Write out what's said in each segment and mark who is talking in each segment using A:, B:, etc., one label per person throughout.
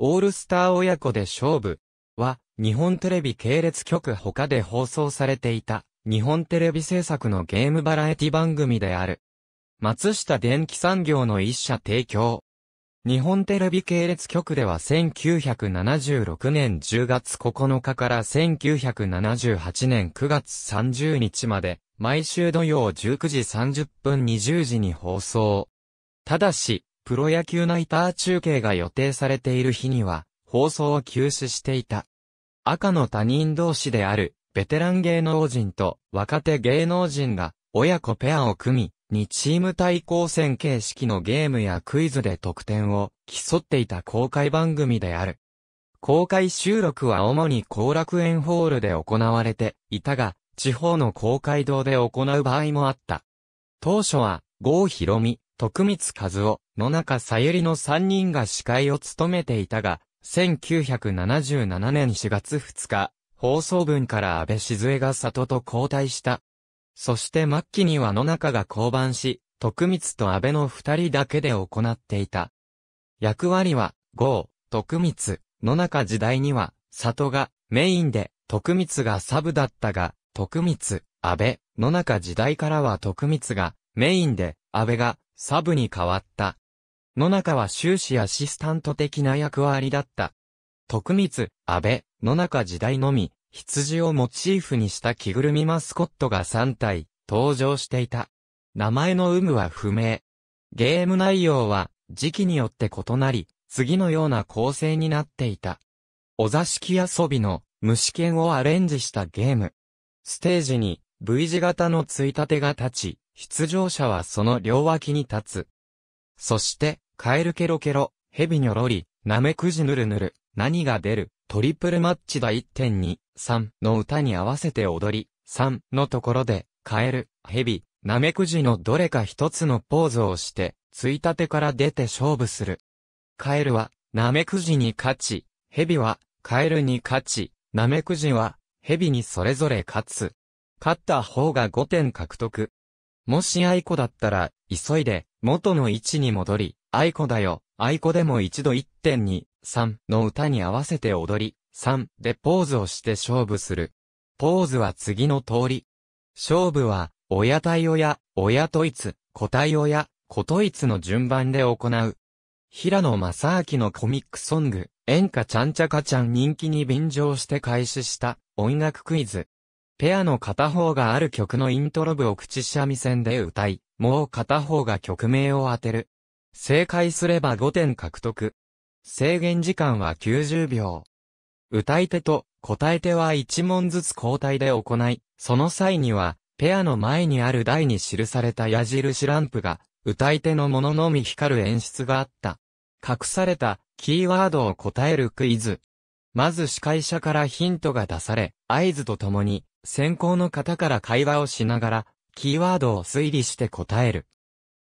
A: オールスター親子で勝負は、日本テレビ系列局他で放送されていた、日本テレビ制作のゲームバラエティ番組である。松下電機産業の一社提供。日本テレビ系列局では1976年10月9日から1978年9月30日まで、毎週土曜19時30分20時に放送。ただし、プロ野球ナイター中継が予定されている日には、放送を休止していた。赤の他人同士である、ベテラン芸能人と若手芸能人が、親子ペアを組み、2チーム対抗戦形式のゲームやクイズで得点を競っていた公開番組である。公開収録は主に後楽園ホールで行われていたが、地方の公会堂で行う場合もあった。当初は、郷ひろみ、徳光和夫、野中さゆりの3人が司会を務めていたが、1977年4月2日、放送分から安倍静江が里と交代した。そして末期には野中が降板し、徳光と安倍の二人だけで行っていた。役割は、豪、徳光、野中時代には、里がメインで、徳光がサブだったが、徳光、安倍、野中時代からは徳光がメインで、安倍がサブに変わった。野中は終始アシスタント的な役割だった。徳光、安倍、野中時代のみ、羊をモチーフにした着ぐるみマスコットが3体、登場していた。名前の有無は不明。ゲーム内容は、時期によって異なり、次のような構成になっていた。お座敷遊びの虫剣をアレンジしたゲーム。ステージに V 字型のついたてが立ち、出場者はその両脇に立つ。そして、カエルケロケロ、ヘビニョロリ、ナメクジヌルヌル、何が出る、トリプルマッチだ1.2、3の歌に合わせて踊り、3のところで、カエル、ヘビ、ナメクジのどれか一つのポーズをして、ついたてから出て勝負する。カエルは、ナメクジに勝ち、ヘビは、カエルに勝ち、ナメクジは、ヘビにそれぞれ勝つ。勝った方が5点獲得。もし愛子だったら、急いで、元の位置に戻り、愛子だよ、愛子でも一度1.2、3の歌に合わせて踊り、3でポーズをして勝負する。ポーズは次の通り。勝負は、親対親、親といつ、子対親、子といつの順番で行う。平野正明のコミックソング、演歌ちゃんちゃかちゃん人気に便乗して開始した音楽クイズ。ペアの片方がある曲のイントロ部を口三味線で歌い、もう片方が曲名を当てる。正解すれば5点獲得。制限時間は90秒。歌い手と答え手は1問ずつ交代で行い、その際には、ペアの前にある台に記された矢印ランプが、歌い手のもののみ光る演出があった。隠されたキーワードを答えるクイズ。まず司会者からヒントが出され、合図とともに、先行の方から会話をしながら、キーワードを推理して答える。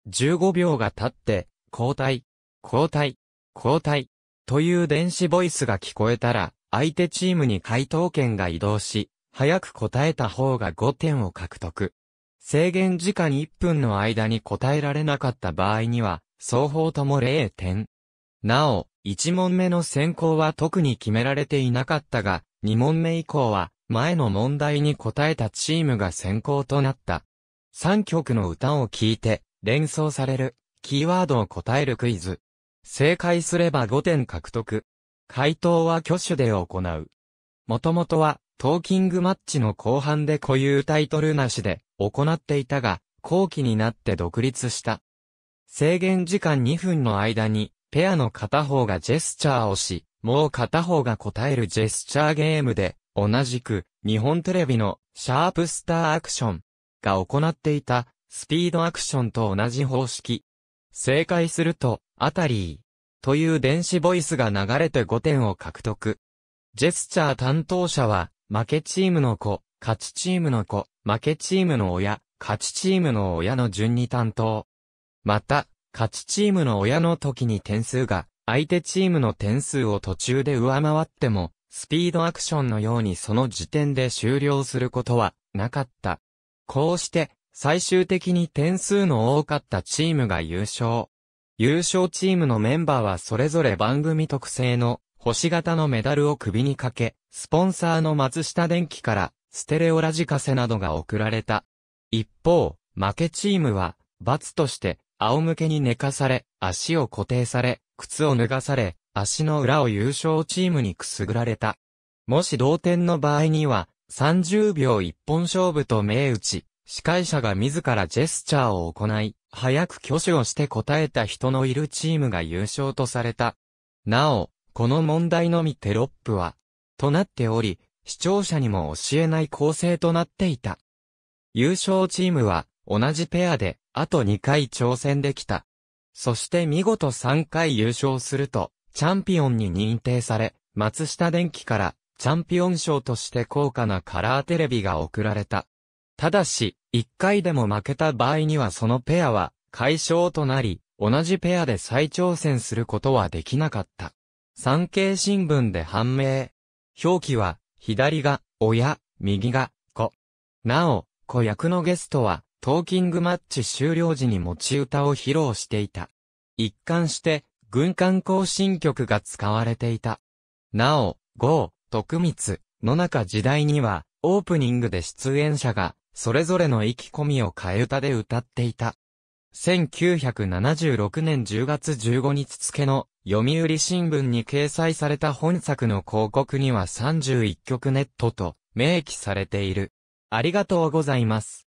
A: 15秒が経って、交代、交代、交代、という電子ボイスが聞こえたら、相手チームに回答権が移動し、早く答えた方が5点を獲得。制限時間1分の間に答えられなかった場合には、双方とも0点。なお、1問目の選考は特に決められていなかったが、2問目以降は、前の問題に答えたチームが選考となった。3曲の歌を聴いて、連想される、キーワードを答えるクイズ。正解すれば5点獲得。回答は挙手で行う。もともとは、トーキングマッチの後半で固有タイトルなしで行っていたが、後期になって独立した。制限時間2分の間にペアの片方がジェスチャーをし、もう片方が答えるジェスチャーゲームで、同じく、日本テレビの、シャープスターアクションが行っていた、スピードアクションと同じ方式。正解すると、アタリーという電子ボイスが流れて5点を獲得。ジェスチャー担当者は、負けチームの子、勝ちチームの子、負けチームの親、勝ちチームの親の順に担当。また、勝ちチームの親の時に点数が、相手チームの点数を途中で上回っても、スピードアクションのようにその時点で終了することはなかった。こうして、最終的に点数の多かったチームが優勝。優勝チームのメンバーはそれぞれ番組特製の星型のメダルを首にかけ、スポンサーの松下電機からステレオラジカセなどが贈られた。一方、負けチームは罰として仰向けに寝かされ、足を固定され、靴を脱がされ、足の裏を優勝チームにくすぐられた。もし同点の場合には、30秒一本勝負と銘打ち、司会者が自らジェスチャーを行い、早く挙手をして答えた人のいるチームが優勝とされた。なお、この問題のみテロップは、となっており、視聴者にも教えない構成となっていた。優勝チームは、同じペアで、あと2回挑戦できた。そして見事3回優勝すると、チャンピオンに認定され、松下電器から、チャンピオン賞として高価なカラーテレビが贈られた。ただし、1回でも負けた場合にはそのペアは、解消となり、同じペアで再挑戦することはできなかった。産経新聞で判明。表記は、左が、親、右が、子。なお、子役のゲストは、トーキングマッチ終了時に持ち歌を披露していた。一貫して、軍艦行進曲が使われていた。なお、ゴー、徳光、野中時代には、オープニングで出演者が、それぞれの意気込みを替え歌で歌っていた。1976年10月15日付の読売新聞に掲載された本作の広告には31曲ネットと明記されている。ありがとうございます。